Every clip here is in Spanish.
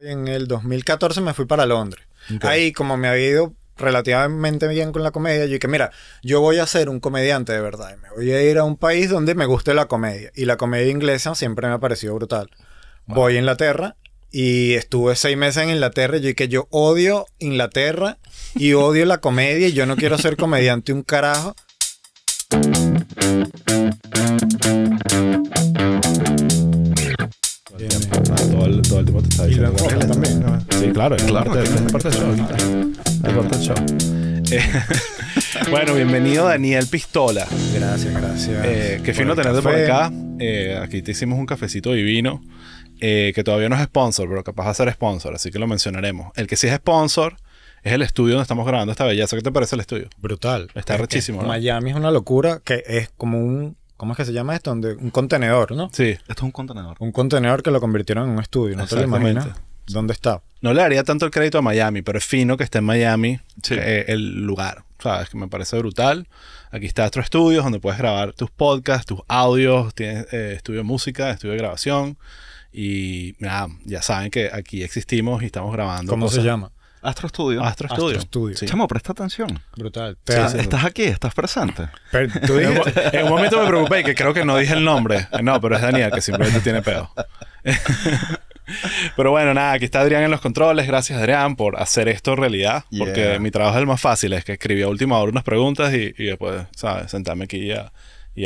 En el 2014 me fui para Londres. Ahí, como me había ido relativamente bien con la comedia, yo dije, mira, yo voy a ser un comediante de verdad. me voy a ir a un país donde me guste la comedia. Y la comedia inglesa siempre me ha parecido brutal. Voy a Inglaterra y estuve seis meses en Inglaterra y yo dije, yo odio Inglaterra y odio la comedia y yo no quiero ser comediante un carajo. Y la también. Sí, claro, parte, show. bueno, bienvenido Daniel Pistola. Gracias, gracias. Eh, qué fino tenerte por acá. Eh, aquí te hicimos un cafecito divino. Eh, que todavía no es sponsor, pero capaz va a ser sponsor, así que lo mencionaremos. El que sí es sponsor es el estudio donde estamos grabando esta belleza. ¿Qué te parece el estudio? Brutal. Está rechísimo. Miami es una locura que es como un ¿Cómo es que se llama esto? Donde, un contenedor, ¿no? Sí, esto es un contenedor. Un contenedor que lo convirtieron en un estudio, ¿no te lo imaginas? ¿Dónde está? No le daría tanto el crédito a Miami, pero es fino que esté en Miami eh, el lugar. ¿Sabes? Que me parece brutal. Aquí está Astro estudio donde puedes grabar tus podcasts, tus audios. Tienes eh, estudio de música, estudio de grabación. Y nada, ah, ya saben que aquí existimos y estamos grabando. ¿Cómo se llama? Astro Studio. Astro Studio. Chamo, presta atención. Brutal. estás aquí, estás presente. en un momento me preocupé que creo que no dije el nombre. No, pero es Daniel, que simplemente tiene pedo. Pero bueno, nada, aquí está Adrián en los controles. Gracias, Adrián, por hacer esto realidad. Porque mi trabajo es el más fácil, es que escribí a última hora unas preguntas y, después, ¿sabes? Sentarme aquí y a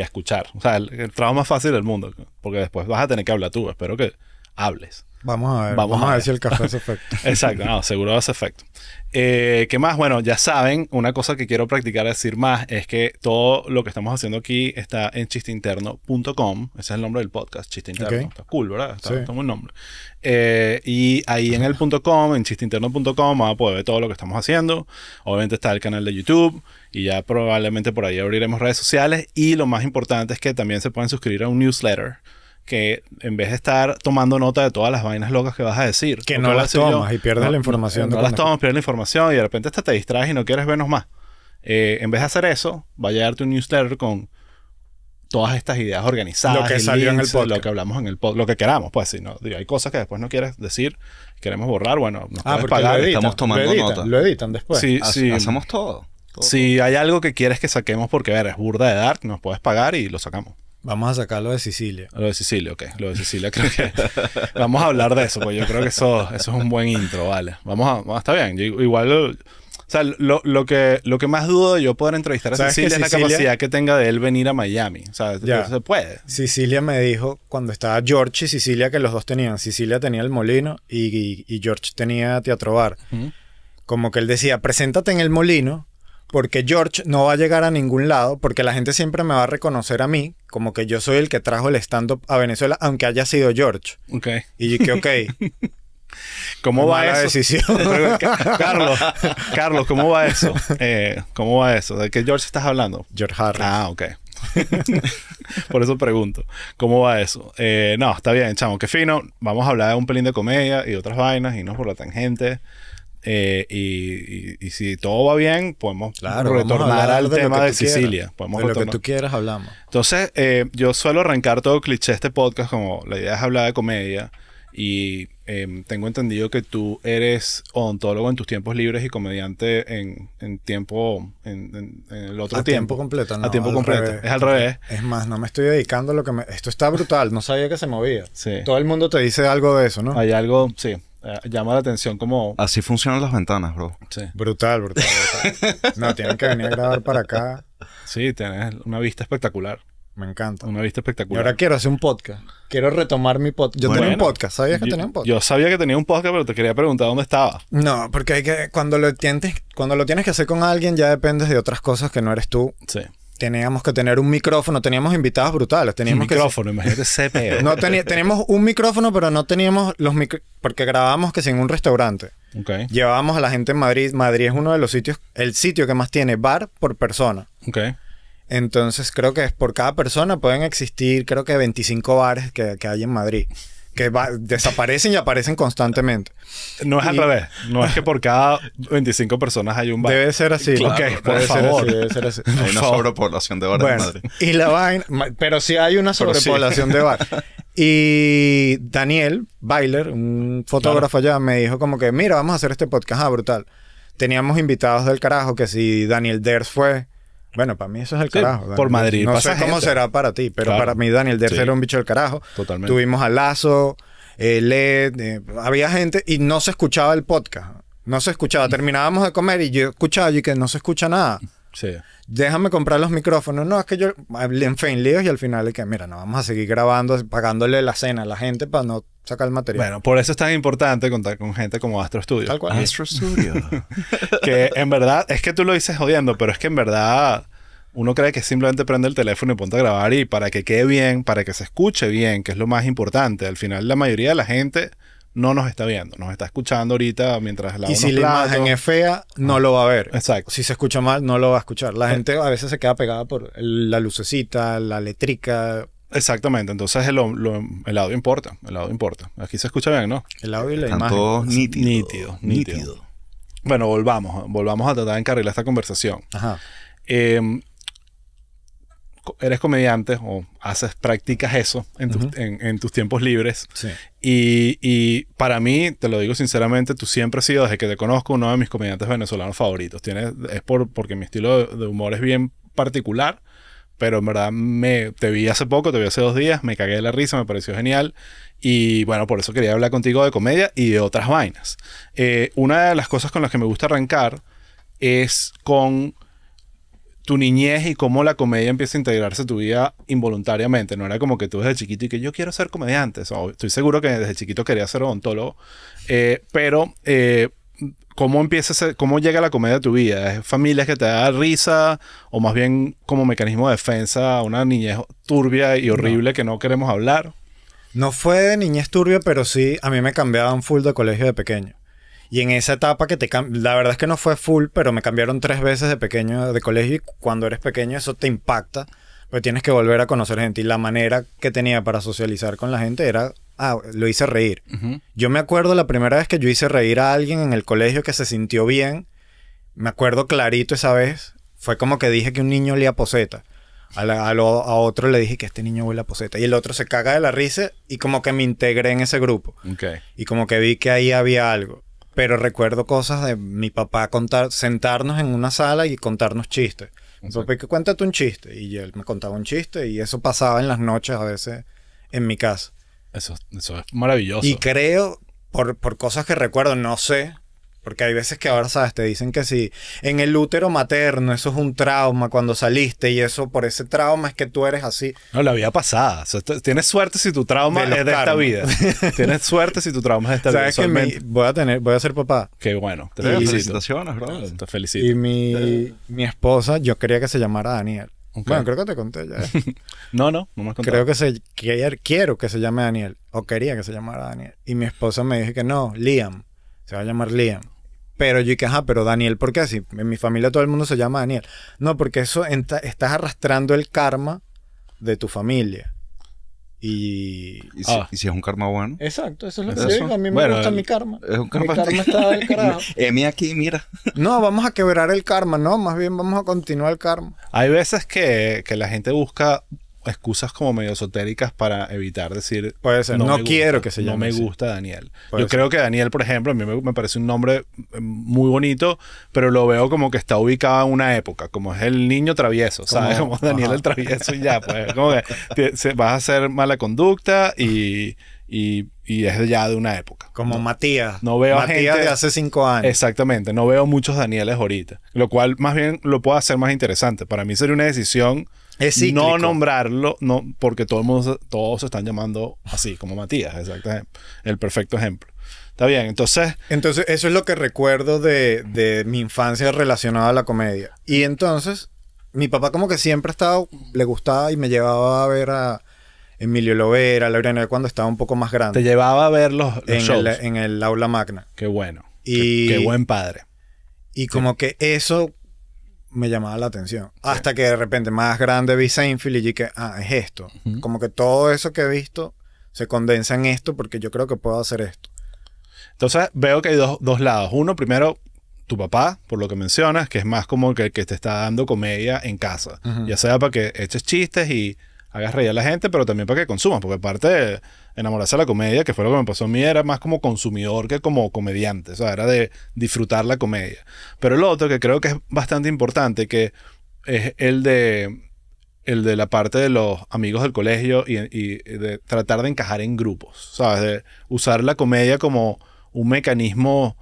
escuchar. O sea, el, trabajo más fácil del mundo. Porque después vas a tener que hablar tú. Espero que hables. Vamos a ver. Vamos, a, si el café hace efecto. Exacto, no, seguro hace efecto. Eh, ¿Qué más? Bueno, ya saben, una cosa que quiero practicar decir más es que todo lo que estamos haciendo aquí está en chisteinterno.com. Ese es el nombre del podcast, Chiste Interno. Está cool, ¿verdad? Está, sí. está nombre. Eh, y ahí en el .com, en chisteinterno.com, van a poder ver todo lo que estamos haciendo. Obviamente está el canal de YouTube y ya probablemente por ahí abriremos redes sociales. Y lo más importante es que también se pueden suscribir a un newsletter que en vez de estar tomando nota de todas las vainas locas que vas a decir. Que no las tomas y pierdes la información. No, las tomas, pierdes la información y de repente hasta te distraes y no quieres vernos más. Eh, en vez de hacer eso, Va a darte un newsletter con todas estas ideas organizadas. Lo que salió en el podcast. Lo que hablamos en el podcast. Lo que queramos, pues. Si no, hay cosas que después no quieres decir, queremos borrar, bueno, nos ah, pagar. Lo editan, tomando lo editan, nota. Lo editan después. Sí, Hacemos todo, Si hay algo que quieres que saquemos porque, ver, es burda de Dark, nos puedes pagar y lo sacamos. Vamos a sacar lo de Sicilia. Lo de Sicilia, ok. Lo de Sicilia creo que... vamos a hablar de eso, pues yo creo que eso, eso es un buen intro, vale. Vamos a... Está bien. igual... O sea, lo, que, lo que más dudo de yo poder entrevistar a Sicilia es la capacidad que tenga de él venir a Miami. O sea, ya. se puede. Sicilia me dijo cuando estaba George y Sicilia, que los dos tenían. Sicilia tenía el molino y, George tenía Teatro Bar. Como que él decía, preséntate en el molino porque George no va a llegar a ningún lado, porque la gente siempre me va a reconocer a mí como que yo soy el que trajo el stand-up a Venezuela, aunque haya sido George. Ok. Y que, ok. ¿Cómo va eso? decisión. Carlos, Carlos, ¿cómo va eso? Eh, ¿Cómo va eso? ¿De qué George estás hablando? George Harris. Ah, ok. Por eso pregunto, ¿cómo va eso? Eh, no, está bien, chamo, qué fino. Vamos a hablar de un pelín de comedia y otras vainas y no por la tangente. Eh, y, y, si todo va bien, podemos retornar al tema de Sicilia. Podemos de lo que tú quieras hablamos. Entonces, eh, yo suelo arrancar todo cliché este podcast, como la idea es hablar de comedia. Y eh, tengo entendido que tú eres odontólogo en tus tiempos libres y comediante en, en tiempo, en, en, el otro a tiempo. completo, no, a tiempo completo. Es al revés. Es más, no me estoy dedicando a lo que me... Esto está brutal, no sabía que se movía. Sí. Todo el mundo te dice algo de eso, ¿no? Hay algo, sí. Eh, llama la atención como... Así funcionan las ventanas, bro. Sí. Brutal, brutal, no, tienen que venir a grabar para acá. Sí, tienes una vista espectacular. Me encanta. Una vista espectacular. Y ahora quiero hacer un podcast. Quiero retomar mi podcast. Yo tenía un podcast. ¿Sabías que tenía un podcast? Yo sabía que tenía un podcast, pero te quería preguntar dónde estaba. No, porque hay que, cuando lo tienes, cuando lo tienes que hacer con alguien, ya dependes de otras cosas que no eres tú. Sí teníamos que tener un micrófono, teníamos invitados brutales, teníamos un micrófono, imagínate No teníamos un micrófono, pero no teníamos los micrófonos, porque grabábamos que en un restaurante. Llevábamos a la gente en Madrid, Madrid es uno de los sitios, el sitio que más tiene bar por persona. Entonces creo que es por cada persona pueden existir creo que 25 bares que, que hay en Madrid que desaparecen y aparecen constantemente. No es al revés. No es que por cada 25 personas hay un bar. Debe ser así. Ser así, Hay una sobrepoblación de bares Y la vaina... Pero sí hay una sobrepoblación de bar. Y Daniel Bailer, un fotógrafo allá, me dijo como que, mira, vamos a hacer este podcast. Ah, brutal. Teníamos invitados del carajo que si Daniel Ders fue... Bueno, para mí eso es el carajo. por Madrid. No, sé cómo será para ti, pero para mí Daniel Def era un bicho del carajo. Totalmente. Tuvimos a Lazo, eh, LED, eh, había gente y no se escuchaba el podcast. No se escuchaba. Terminábamos de comer y yo escuchaba y que no se escucha nada. Sí. Déjame comprar los micrófonos. No, es que yo, en fin, líos y al final es que, mira, no vamos a seguir grabando, pagándole la cena a la gente para no saca el material. Bueno, por eso es tan importante contar con gente como Astro Studio. Tal cual. Ah. Astro Studio. que en verdad, es que tú lo dices jodiendo, pero es que en verdad uno cree que simplemente prende el teléfono y ponte a grabar y para que quede bien, para que se escuche bien, que es lo más importante. Al final, la mayoría de la gente no nos está viendo, nos está escuchando ahorita mientras la Y si la imagen es fea, no ah. lo va a ver. Exacto. Si se escucha mal, no lo va a escuchar. La gente a veces se queda pegada por la lucecita, la letrica, Exactamente, entonces el, el, audio importa, el audio importa. Aquí se escucha bien, ¿no? El audio y la Están imagen. Todos nítido, nítido, nítido, Bueno, volvamos, volvamos a tratar de encarrilar esta conversación. Ajá. Em, eres comediante o haces, practicas eso en, tus tiempos libres. Sí. Y, y, para mí, te lo digo sinceramente, tú siempre has sido, desde que te conozco, uno de mis comediantes venezolanos favoritos. Tienes, es por, porque mi estilo de humor es bien particular pero en verdad me, te vi hace poco, te vi hace dos días, me cagué de la risa, me pareció genial. Y bueno, por eso quería hablar contigo de comedia y de otras vainas. Eh, una de las cosas con las que me gusta arrancar es con tu niñez y cómo la comedia empieza a integrarse a tu vida involuntariamente. No era como que tú desde chiquito y que yo quiero ser comediante. estoy seguro que desde chiquito quería ser odontólogo. Eh, pero eh, ¿Cómo, ¿Cómo llega la comedia a tu vida? ¿Es familias que te da risa o más bien como mecanismo de defensa a una niñez turbia y horrible que no queremos hablar? No fue de niñez turbia, pero sí a mí me cambiaban full de colegio de pequeño. Y en esa etapa que te la verdad es que no fue full, pero me cambiaron tres veces de pequeño de colegio y cuando eres pequeño eso te impacta, pero tienes que volver a conocer gente y la manera que tenía para socializar con la gente era ah, lo hice reír. Yo me acuerdo la primera vez que yo hice reír a alguien en el colegio que se sintió bien. Me acuerdo clarito esa vez. Fue como que dije que un niño olía poseta. A, a, otro le dije que este niño huele a poseta. Y el otro se caga de la risa y como que me integré en ese grupo. Y como que vi que ahí había algo. Pero recuerdo cosas de mi papá contar, sentarnos en una sala y contarnos chistes. Mi papá, que cuéntate un chiste. Y él me contaba un chiste y eso pasaba en las noches a veces en mi casa. Eso, eso es maravilloso. Y creo, por, cosas que recuerdo, no sé, porque hay veces que ahora, ¿sabes? Te dicen que si en el útero materno eso es un trauma cuando saliste y eso por ese trauma es que tú eres así. No, la vida pasada. tienes suerte si tu trauma es de esta vida. tienes suerte si tu trauma es de esta vida. que voy a tener, voy a ser papá? Qué bueno. Te felicito. Y mi, mi esposa, yo quería que se llamara Daniel. Bueno, creo que te conté ya. ¿eh? no, no, no me conté. Creo que se quiero que se llame Daniel o quería que se llamara Daniel y mi esposa me dijo que no, Liam, se va a llamar Liam. Pero yo dije, ajá, pero Daniel, ¿por qué así? En mi familia todo el mundo se llama Daniel. No, porque eso estás arrastrando el karma de tu familia. Ah. Y, si, es un karma bueno. Exacto, eso es lo que se digo. A mí me gusta mi karma. Mi karma está del carajo. Emi eh, aquí, mira. no, vamos a quebrar el karma, no. Más bien vamos a continuar el karma. Hay veces que, que la gente busca excusas como medio esotéricas para evitar decir. ser, no, quiero que se llame. No me gusta Daniel. Yo creo que Daniel, por ejemplo, a mí me, parece un nombre eh, muy bonito, pero lo veo como que está ubicado en una época, como es el niño travieso, ¿sabes? Como Daniel el travieso y ya, pues. Como que se, vas a hacer mala conducta y. Y, es ya de una época. Como Matías. No veo Matías de hace cinco años. Exactamente, no veo muchos Danieles ahorita, lo cual más bien lo puedo hacer más interesante. Para mí sería una decisión es no nombrarlo, no, porque todos se están llamando así, como Matías, exactamente. El perfecto ejemplo. Está bien, entonces... Entonces, eso es lo que recuerdo de, mi infancia relacionada a la comedia. Y entonces, mi papá como que siempre ha estado, le gustaba y me llevaba a ver a Emilio Lovera, a cuando estaba un poco más grande. Te llevaba a ver los, en, El, aula magna. Qué bueno. qué, buen padre. Y como que eso me llamaba la atención. Hasta que de repente más grande vi Seinfeld y dije, ah, es esto. Como que todo eso que he visto se condensa en esto porque yo creo que puedo hacer esto. Entonces veo que hay dos, lados. Uno, primero, tu papá, por lo que mencionas, que es más como el que, te está dando comedia en casa. Ya sea para que eches chistes y hagas reír a la gente, pero también para que consumas, porque aparte de enamorarse de la comedia, que fue lo que me pasó a mí, era más como consumidor que como comediante, o sea, era de disfrutar la comedia. Pero el otro que creo que es bastante importante, que es el de, el de la parte de los amigos del colegio y, de tratar de encajar en grupos, ¿sabes? De usar la comedia como un mecanismo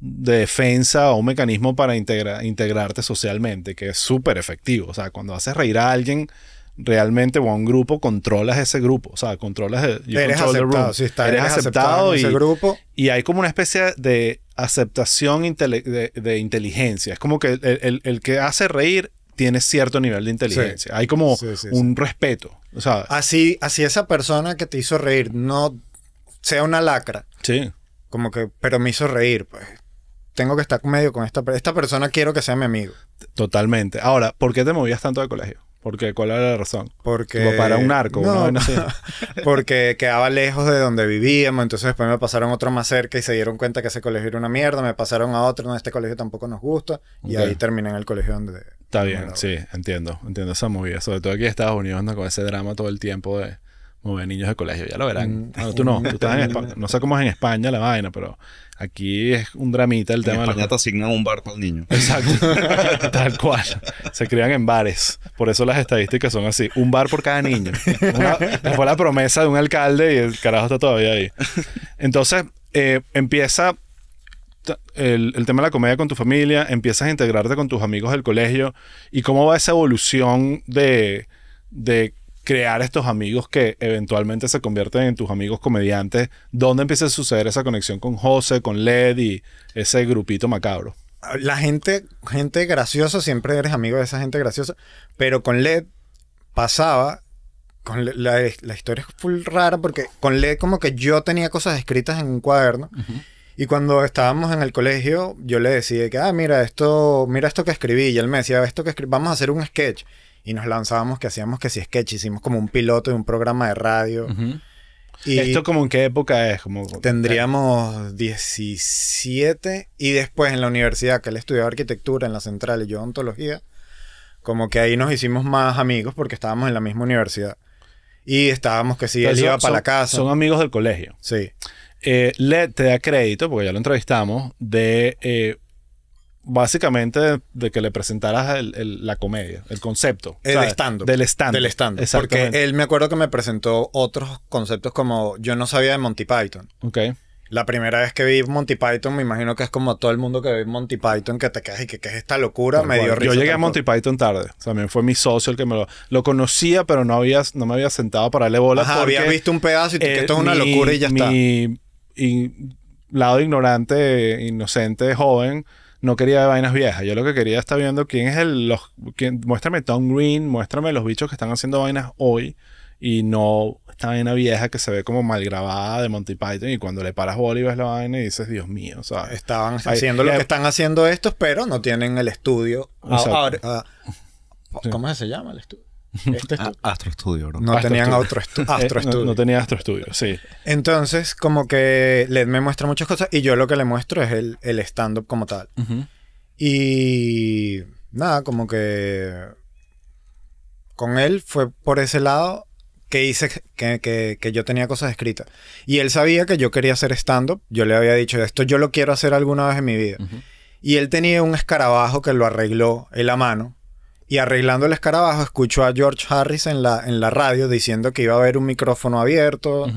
de defensa o un mecanismo para integrarte socialmente, que es súper efectivo, o sea, cuando haces reír a alguien realmente o a un grupo controlas ese grupo, o sea, controlas el, eres aceptado, si aceptado, en y, grupo y hay como una especie de aceptación de, inteligencia, es como que el, que hace reír tiene cierto nivel de inteligencia, hay como un respeto, o sea, así así esa persona que te hizo reír no sea una lacra, sí, como que pero me hizo reír, pues tengo que estar medio con esta esta persona quiero que sea mi amigo, totalmente. Ahora, ¿por qué te movías tanto de colegio? Porque, ¿cuál era la razón? Porque... Como para un arco, no, porque quedaba lejos de donde vivíamos, entonces después me pasaron otro más cerca y se dieron cuenta que ese colegio era una mierda, me pasaron a otro, no, este colegio tampoco nos gusta, y ahí terminé en el colegio donde... Está bien, sí, entiendo, entiendo esa bien. sobre todo aquí en Estados Unidos, Con ese drama todo el tiempo de mover niños de colegio, ya lo verán. Mm. No, tú no, tú estás en no sé cómo es en España la vaina, pero aquí es un dramita el tema. En España te asignan un bar para el niño. Exacto, tal cual. Se crían en bares, por eso las estadísticas son así, un bar por cada niño. fue la promesa de un alcalde y el carajo está todavía ahí. Entonces, eh, empieza el, el, tema de la comedia con tu familia, empiezas a integrarte con tus amigos del colegio y cómo va esa evolución de, de crear estos amigos que eventualmente se convierten en tus amigos comediantes, ¿dónde empieza a suceder esa conexión con José, con Led y ese grupito macabro? La gente, gente graciosa, siempre eres amigo de esa gente graciosa, pero con Led pasaba con la, la, historia es full rara porque con Led como que yo tenía cosas escritas en un cuaderno y cuando estábamos en el colegio yo le decía que, ah, mira esto, mira esto que escribí y él me decía, esto que escribí, vamos a hacer un sketch y nos lanzábamos que hacíamos que si sketch, hicimos como un piloto de un programa de radio. y ¿Esto como en qué época es? Como, tendríamos 17 y después en la universidad, que él estudiaba arquitectura en la central y yo ontología, como que ahí nos hicimos más amigos porque estábamos en la misma universidad. Y estábamos que si él iba para la casa. Son amigos del colegio. Sí. Eh, le te da crédito, porque ya lo entrevistamos, de eh, básicamente de, que le presentaras el, la comedia, el concepto. El stand Del stand. Del stand. Porque él me acuerdo que me presentó otros conceptos como yo no sabía de Monty Python. Ok. La primera vez que vi Monty Python, me imagino que es como todo el mundo que ve Monty Python, que te quedas y que, es esta locura, me dio risa. Yo llegué a Monty Python tarde. También fue mi socio el que me lo, lo conocía, pero no, había, no me había sentado para darle bola. había visto un pedazo y que esto es una eh, locura y ya está. Mi lado ignorante, inocente, joven, no quería vainas viejas. Yo lo que quería estar viendo quién es el. Los, quién, muéstrame Tom Green, muéstrame los bichos que están haciendo vainas hoy y no esta vaina vieja que se ve como mal grabada de Monty Python y cuando le paras Bolívar la vaina y dices, Dios mío, o sea... Estaban haciendo lo que están haciendo estos, pero no tienen el estudio. Ah, ahora, ah, ¿Cómo se llama el estudio? Este Astro Studio, No tenían eh, Astro, Studio. no, tenía Astro Studio, sí. Entonces, como que Led me muestra muchas cosas y yo lo que le muestro es el, el stand-up como tal. Y nada, como que con él fue por ese lado que hice que, que, yo tenía cosas escritas. Y él sabía que yo quería hacer stand-up. Yo le había dicho, esto yo lo quiero hacer alguna vez en mi vida. Y él tenía un escarabajo que lo arregló en la mano y arreglando el escarabajo, escuchó a George Harris en la, en la radio diciendo que iba a haber un micrófono abierto,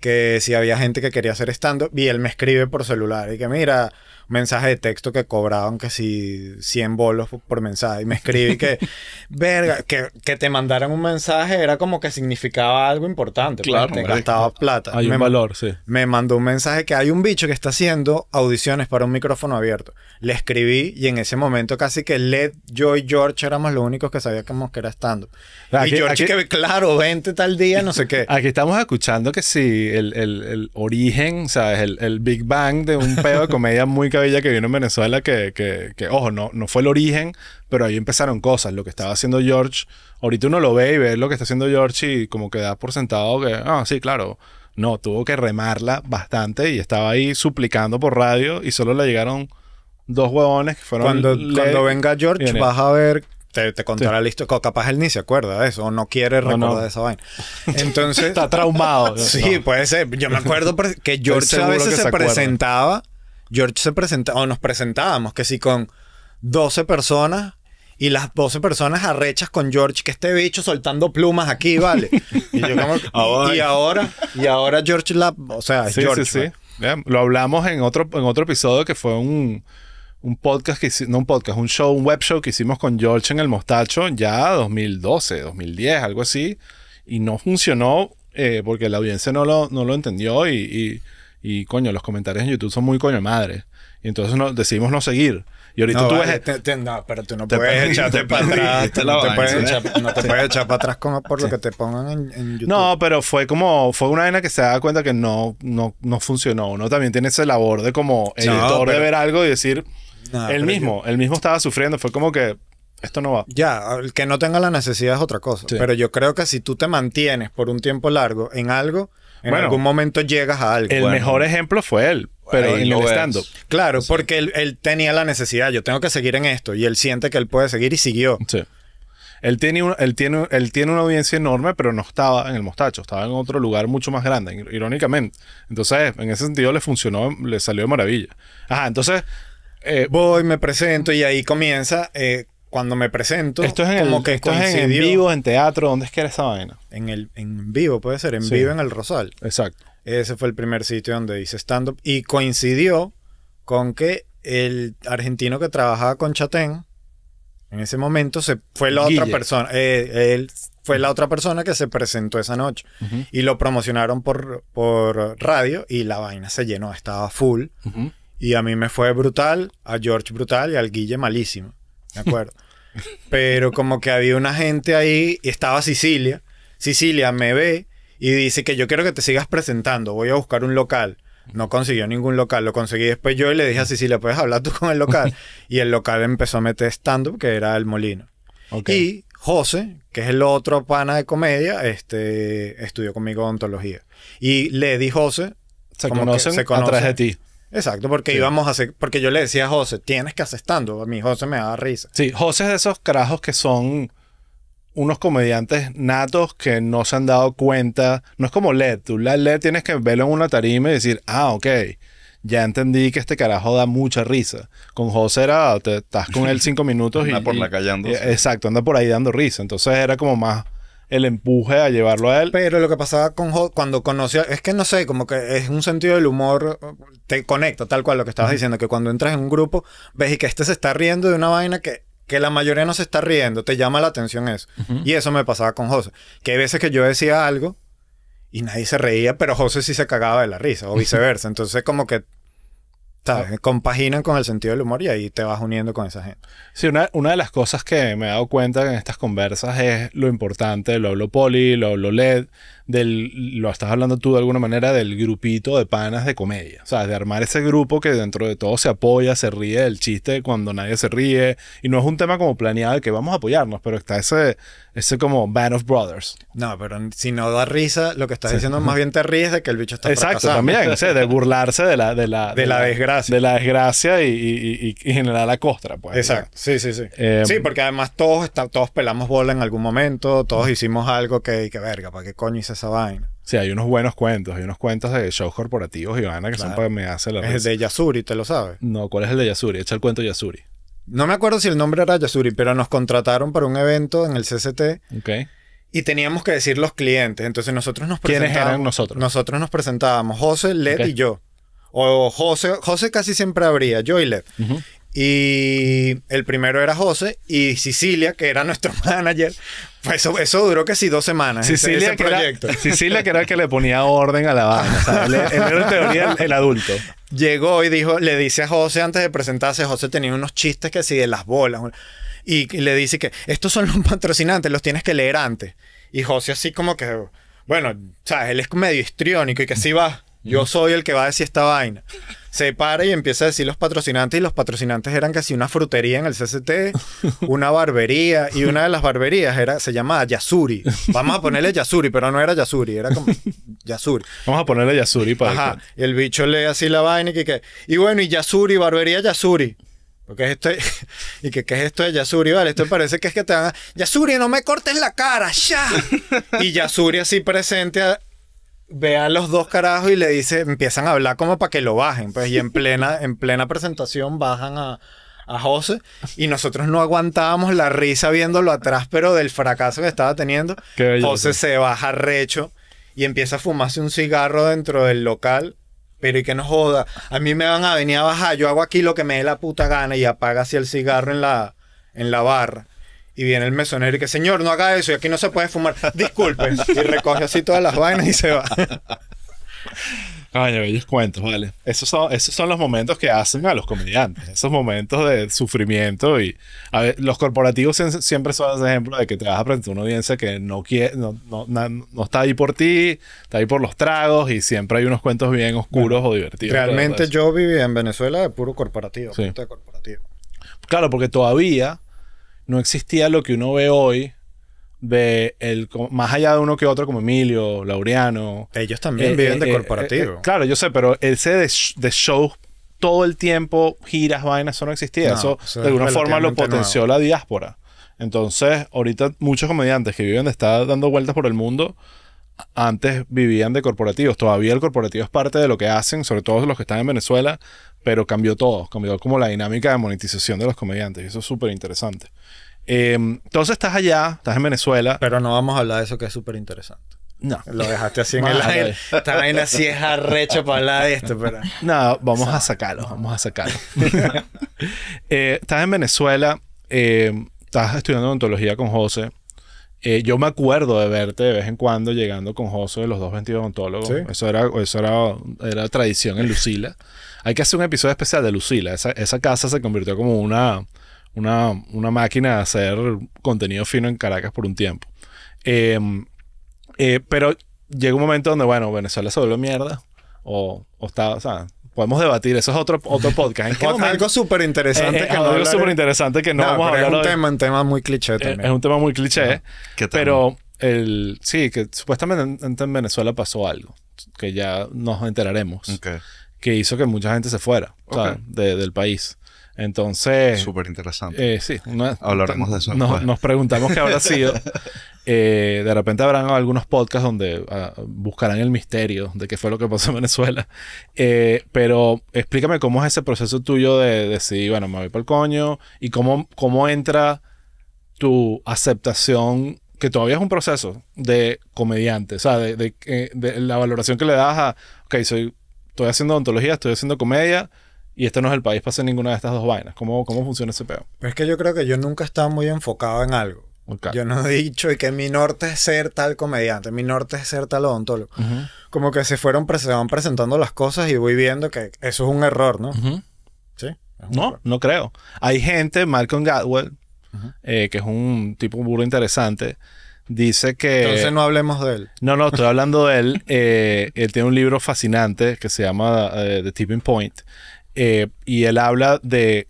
que si había gente que quería hacer stand-up. Y él me escribe por celular y que mira, Mensaje de texto que cobraban casi 100 bolos por mensaje. Y me escribí que, verga, que, te mandaran un mensaje era como que significaba algo importante. Pues, claro. Te gastaba plata. Hay me, valor, sí. Me mandó un mensaje que hay un bicho que está haciendo audiciones para un micrófono abierto. Le escribí y en ese momento casi que Led, yo y George éramos los únicos que sabíamos que era estando. y George que, claro, 20 tal día, no sé qué. Aquí estamos escuchando que si el, el, el origen, ¿sabes? El, el Big Bang de un pedo de comedia muy ella que vino en Venezuela, que, que, ojo, no, no fue el origen, pero ahí empezaron cosas. Lo que estaba haciendo George, ahorita uno lo ve y ve lo que está haciendo George y como que da por sentado que, ah, sí, claro. No, tuvo que remarla bastante y estaba ahí suplicando por radio y solo le llegaron dos huevones que fueron. Cuando, venga George, vas a ver te, te, contará listo Capaz él ni se acuerda de eso, o no quiere recordar esa vaina. Entonces. Está traumado. sí, puede ser. Yo me acuerdo que George a veces se presentaba George se presentó o nos presentábamos, que sí con 12 personas y las 12 personas arrechas con George, que este bicho soltando plumas aquí, ¿vale? Y yo ahora. y ahora, y ahora George la, o sea, George. Sí, sí. Pues. lo hablamos en otro, en otro episodio que fue un, un podcast que hicimos, no un podcast, un show, un web show que hicimos con George en el Mostacho ya 2012, 2010, algo así, y no funcionó eh, porque la audiencia no lo, no lo entendió y y coño, los comentarios en YouTube son muy coño madre. Y entonces decidimos no seguir. Y ahorita tú ves. no, pero tú no puedes, echarte para atrás. no, te puedes echar, para atrás por lo que te pongan en, YouTube. No, pero fue como. Fue una vaina que se da cuenta que no, no, funcionó. Uno también tiene esa labor de como editor de ver algo y decir. Él mismo, Él mismo estaba sufriendo. Fue como que esto no va. Ya, el que no tenga la necesidad es otra cosa. Pero yo creo que si tú te mantienes por un tiempo largo en algo, en algún momento llegas a algo. El mejor ejemplo fue él, pero en Claro, porque él, tenía la necesidad, yo tengo que seguir en esto, y él siente que él puede seguir y siguió. Sí. Él tiene, él, tiene, tiene una audiencia enorme, pero no estaba en el mostacho, estaba en otro lugar mucho más grande, irónicamente. Entonces, en ese sentido le funcionó, le salió de maravilla. Ajá, entonces... Eh, Voy, me presento y ahí comienza... Eh, cuando me presento, esto es en como que esto en vivo, en teatro, ¿dónde es que era esa vaina? En el en vivo, puede ser, en vivo en el Rosal. Exacto. Ese fue el primer sitio donde hice stand-up y coincidió con que el argentino que trabajaba con Chatén en ese momento se fue la otra persona, eh, él fue la otra persona que se presentó esa noche y lo promocionaron por, por radio y la vaina se llenó, estaba full. Y a mí me fue brutal, a George brutal y al Guille malísimo me acuerdo. Pero como que había una gente ahí y estaba Sicilia. Sicilia me ve y dice que yo quiero que te sigas presentando, voy a buscar un local. No consiguió ningún local, lo conseguí después yo y le dije a Sicilia, ¿puedes hablar tú con el local? y el local empezó a meter stand-up, que era El Molino. Y José, que es el otro pana de comedia, este, estudió conmigo ontología Y le di José, se, conoce se conocen a través de ti. Exacto, porque íbamos a hacer, porque yo le decía a José, tienes que hacer stand A mí José me da risa. Sí, José es de esos carajos que son unos comediantes natos que no se han dado cuenta. No es como LED. Tú la LED tienes que verlo en una tarima y decir, ah, ok, ya entendí que este carajo da mucha risa. Con José era, estás con él cinco minutos y... Anda por la callando. Exacto, anda por ahí dando risa. Entonces era como más el empuje a llevarlo a él. Pero lo que pasaba con José... cuando conocía... es que no sé, como que es un sentido del humor, te conecta tal cual lo que estabas diciendo, que cuando entras en un grupo, ves y que este se está riendo de una vaina que, que la mayoría no se está riendo, te llama la atención eso. Y eso me pasaba con José, que hay veces que yo decía algo y nadie se reía, pero José sí se cagaba de la risa, o viceversa. Entonces como que Compaginan con el sentido del humor y ahí te vas uniendo con esa gente. Sí, una, una de las cosas que me he dado cuenta en estas conversas es lo importante, lo hablo Poli, lo hablo Led, del, lo estás hablando tú de alguna manera, del grupito de panas de comedia. O sea, de armar ese grupo que dentro de todo se apoya, se ríe del chiste cuando nadie se ríe. Y no es un tema como planeado de que vamos a apoyarnos, pero está ese, ese como band of brothers. No, pero si no da risa, lo que estás diciendo más bien te ríes de que el bicho está Exacto, también, de burlarse de la, de la, de, la, desgracia. De la desgracia y, y, y, generar la costra, pues. Exacto, sí, sí, sí. Eh, sí, porque además todos, está, todos pelamos bola en algún momento, todos hicimos algo que, que verga, ¿para qué coño hice esa vaina. Sí, hay unos buenos cuentos, hay unos cuentos de shows corporativos, Ivana, que son para me hace la Es de Yasuri, ¿te lo sabes? No, ¿cuál es el de Yasuri? Echa el cuento de Yasuri. No me acuerdo si el nombre era Yasuri, pero nos contrataron para un evento en el CCT. Ok. Y teníamos que decir los clientes. Entonces nosotros nos presentábamos. ¿Quiénes eran nosotros? Nosotros nos presentábamos, José, Led y yo. O José, José casi siempre habría yo y Led. Y el primero era José y Sicilia, que era nuestro manager, pues eso, duró casi dos semanas. Sicilia, ese, que proyecto. Sicilia, el que le ponía orden a la banda. en teoría el, adulto. Llegó y dijo, le dice a José antes de presentarse, José tenía unos chistes que así de las bolas. Y le dice que estos son los patrocinantes, los tienes que leer antes. Y José así como que, bueno, sabes, él es medio histriónico y que así va. Yo soy el que va a decir esta vaina. Se para y empieza a decir los patrocinantes y los patrocinantes eran casi una frutería en el CCT, una barbería y una de las barberías era, se llamaba Yasuri. Vamos a ponerle Yasuri, pero no era Yasuri, era como Yasuri. Vamos a ponerle Yasuri para... Ajá. Y el bicho lee así la vaina y que... y bueno, y Yasuri, barbería Yasuri. Porque es esto? ¿Y qué es esto de Yasuri? Vale, esto parece que es que te van a... Yasuri, no me cortes la cara, ya. Y Yasuri así presente a, ve a los dos carajos y le dice, empiezan a hablar como para que lo bajen, pues, y en plena, en plena presentación bajan a, José y nosotros no aguantábamos la risa viéndolo atrás, pero del fracaso que estaba teniendo. José se baja recho y empieza a fumarse un cigarro dentro del local. Pero y que no joda, a mí me van a venir a bajar, yo hago aquí lo que me dé la puta gana y apaga así el cigarro en la, en la barra. Y viene el mesonero y que, señor, no haga eso, y aquí no se puede fumar. Disculpe. Y recoge así todas las vainas y se va. Coño, bellos cuentos, vale. Esos son, los momentos que hacen a los comediantes. Esos momentos de sufrimiento y... los corporativos siempre son ese ejemplo de que te vas a presentar una audiencia que no, quiere, no, está ahí por ti, está ahí por los tragos y siempre hay unos cuentos bien oscuros o divertidos. Realmente yo viví en Venezuela de puro corporativo, sí. corporativo. Claro, porque todavía no existía lo que uno ve hoy de el, más allá de uno que otro como Emilio, Laureano. Ellos también viven de eh, eh, eh, corporativo. claro, yo sé, pero ese de, de shows todo el tiempo, giras, vainas, eso no existía. eso, de alguna forma lo potenció la diáspora. Entonces, ahorita muchos comediantes que viven de estar dando vueltas por el mundo, antes vivían de corporativos. Todavía el corporativo es parte de lo que hacen, sobre todo los que están en Venezuela, pero cambió todo, cambió como la dinámica de monetización de los comediantes. Y eso es súper interesante. Em, entonces estás allá, estás en Venezuela. Pero no vamos a hablar de eso que es súper interesante. No. Lo dejaste así en el aire. También así es arrecho para hablar de esto, pero... No, vamos a sacarlo, vamos a sacarlo. Eh, estás en Venezuela, em, estás estudiando odontología con José. Eh, yo me acuerdo de verte de vez en cuando llegando con Joso de los dos vestidos Eso, era, eso era, tradición en Lucila. Hay que hacer un episodio especial de Lucila. Esa, casa se convirtió como una, una, máquina de hacer contenido fino en Caracas por un tiempo. Em, eh, pero llega un momento donde, bueno, Venezuela se volvió mierda. O, o estaba, o sea, Podemos debatir, eso es otro, otro podcast. ¿En Algo súper interesante. Eh, que interesante que no, vamos a hablar. Es un, tema, un tema muy cliché eh, también. es un tema muy cliché. ¿Qué pero el, sí, que supuestamente en, Venezuela pasó algo que ya nos enteraremos. Que hizo que mucha gente se fuera o sea, del país. Entonces. Súper interesante. Eh, sí. Hablaremos de eso. nos preguntamos qué habrá sido. Eh, de repente habrán algunos podcasts donde ah, buscarán el misterio de qué fue lo que pasó en Venezuela. Eh, pero explícame cómo es ese proceso tuyo de decir, bueno, me voy para el coño y cómo, cómo entra tu aceptación, que todavía es un proceso de comediante, o sea, de, la valoración que le das a, ok, soy, estoy haciendo ontología, estoy haciendo comedia y este no es el país para hacer ninguna de estas dos vainas. ¿Cómo, cómo funciona ese peo? es que yo creo que yo nunca estaba muy enfocado en algo. Yo no he dicho y que mi norte es ser tal comediante, mi norte es ser tal odontólogo. Como que se fueron van presentando las cosas y voy viendo que eso es un error, ¿no? Sí. No, no creo. Hay gente, Malcolm Gadwell, eh, que es un tipo burro interesante, dice que... Entonces no hablemos de él. No, no, estoy hablando de él. Eh, él tiene un libro fascinante que se llama eh, The Tipping Point, eh, y él habla de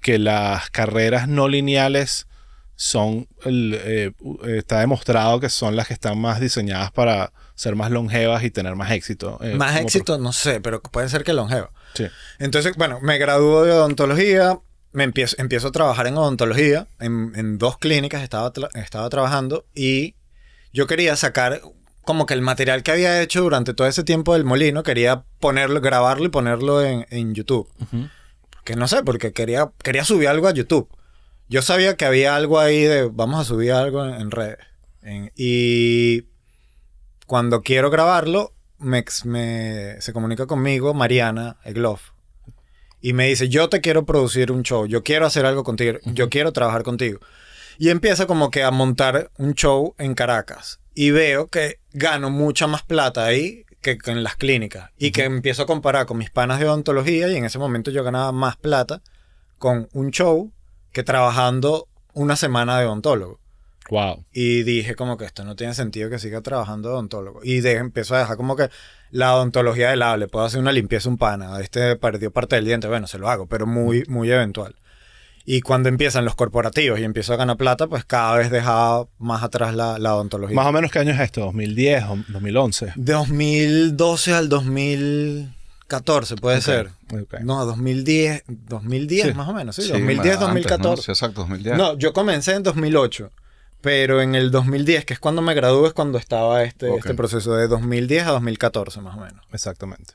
que las carreras no lineales son, eh, está demostrado que son las que están más diseñadas para ser más longevas y tener más éxito. Eh, más éxito, no sé, pero puede ser que longeva. Sí. Entonces, bueno, me gradúo de odontología, me empiezo, empiezo a trabajar en odontología, en, dos clínicas estaba, estaba trabajando y yo quería sacar como que el material que había hecho durante todo ese tiempo del molino, quería ponerlo, grabarlo y ponerlo en, YouTube. Que no sé, porque quería, quería subir algo a YouTube. Yo sabía que había algo ahí de vamos a subir algo en, red. y cuando quiero grabarlo, me, me, se comunica conmigo Mariana Egloff. Y me dice, yo te quiero producir un show, yo quiero hacer algo contigo, yo quiero trabajar contigo. Y empiezo como que a montar un show en Caracas. Y veo que gano mucha más plata ahí que, en las clínicas. Y que empiezo a comparar con mis panas de odontología. Y en ese momento yo ganaba más plata con un show que trabajando una semana de odontólogo. Wow. Y dije como que esto no tiene sentido que siga trabajando de odontólogo. Y de, empiezo a dejar como que la odontología del hable. puedo hacer una limpieza un pana, este perdió parte del diente, bueno, se lo hago, pero muy, muy eventual. Y cuando empiezan los corporativos y empiezo a ganar plata, pues cada vez dejaba más atrás la, odontología. Más o menos, ¿qué año es esto? ¿2010 o 2011? De 2012 al 2014, puede ser. No, 2010, 2010 más o menos, sí, 2010, 2014. exacto, 2010. No, yo comencé en 2008 pero en el 2010, que es cuando me gradué, es cuando estaba este, este proceso de 2010 a 2014 más o menos. Exactamente.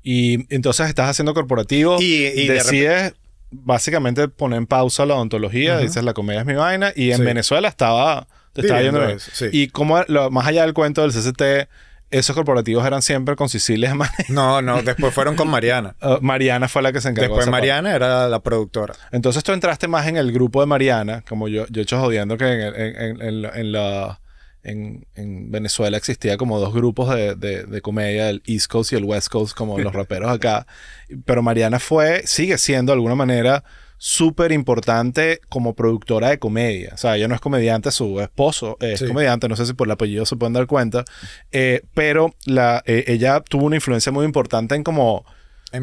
Y entonces estás haciendo corporativo y, decides básicamente pone en pausa la odontología, dices la comedia es mi vaina, y en Venezuela estaba, estaba yendo Y como más allá del cuento del CCT, esos corporativos eran siempre con Sicilia. no, no, después fueron con Mariana. Ah, Mariana fue la que se encargó. Después Mariana era la productora. Entonces tú entraste más en el grupo de Mariana, como yo, yo he hecho jodiendo que en, en, en, en la en, Venezuela existía como dos grupos de, comedia, el East Coast y el West Coast, como los raperos acá. Pero Mariana fue, sigue siendo de alguna manera súper importante como productora de comedia. O sea, ella no es comediante, su esposo es comediante, no sé si por el apellido se pueden dar cuenta, eh, pero eh, ella tuvo una influencia muy importante en como